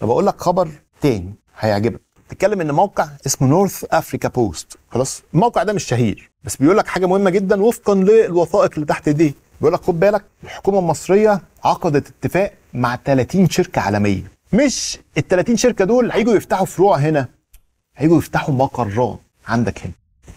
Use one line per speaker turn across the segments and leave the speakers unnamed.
طب اقول لك خبر تاني هيعجبك بتتكلم ان موقع اسمه نورث افريكا بوست خلاص الموقع ده مش شهير بس بيقول لك حاجه مهمه جدا وفقا للوثائق اللي تحت ايديه بيقول لك خد بالك الحكومه المصريه عقدت اتفاق مع 30 شركه عالميه مش ال 30 شركه دول هيجوا يفتحوا فروع هنا هيجوا يفتحوا مقرات عندك هنا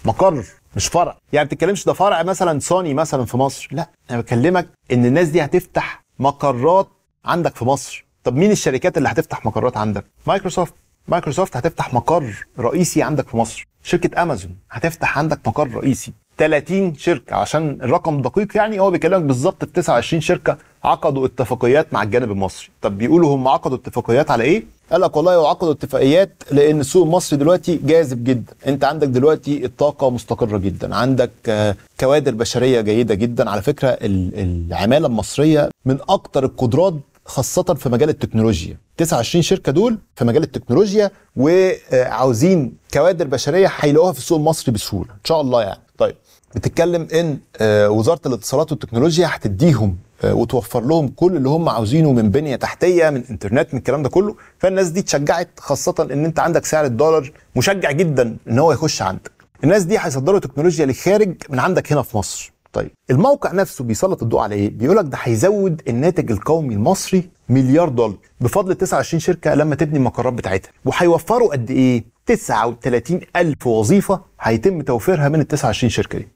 مقر مش فرع يعني ما بتتكلمش ده فرع مثلا سوني مثلا في مصر لا انا بكلمك ان الناس دي هتفتح مقرات عندك في مصر طب مين الشركات اللي هتفتح مقرات عندك مايكروسوفت مايكروسوفت هتفتح مقر رئيسي عندك في مصر شركه امازون هتفتح عندك مقر رئيسي 30 شركه عشان الرقم دقيق يعني هو بيكلمك بالظبط ال 29 شركه عقدوا اتفاقيات مع الجانب المصري طب بيقولوا هم عقدوا اتفاقيات على ايه قال لك والله عقدوا اتفاقيات لان السوق المصري دلوقتي جاذب جدا انت عندك دلوقتي الطاقه مستقره جدا عندك آه، كوادر بشريه جيده جدا على فكره العماله المصريه من اكتر القدرات خاصة في مجال التكنولوجيا 29 شركة دول في مجال التكنولوجيا وعاوزين كوادر بشرية هيلاقوها في السوق المصري بسهولة إن شاء الله يعني طيب بتتكلم ان آه، وزاره الاتصالات والتكنولوجيا هتديهم آه، وتوفر لهم كل اللي هم عاوزينه من بنيه تحتيه من انترنت من الكلام ده كله فالناس دي اتشجعت خاصه ان انت عندك سعر الدولار مشجع جدا ان هو يخش عندك الناس دي هيصدروا تكنولوجيا للخارج من عندك هنا في مصر طيب الموقع نفسه بيسلط الضوء على ايه؟ بيقول لك ده هيزود الناتج القومي المصري مليار دولار بفضل 29 شركه لما تبني المقرات بتاعتها وهيوفروا قد ايه؟ 39 ألف وظيفة هيتم توفيرها من ال 29 شركة دي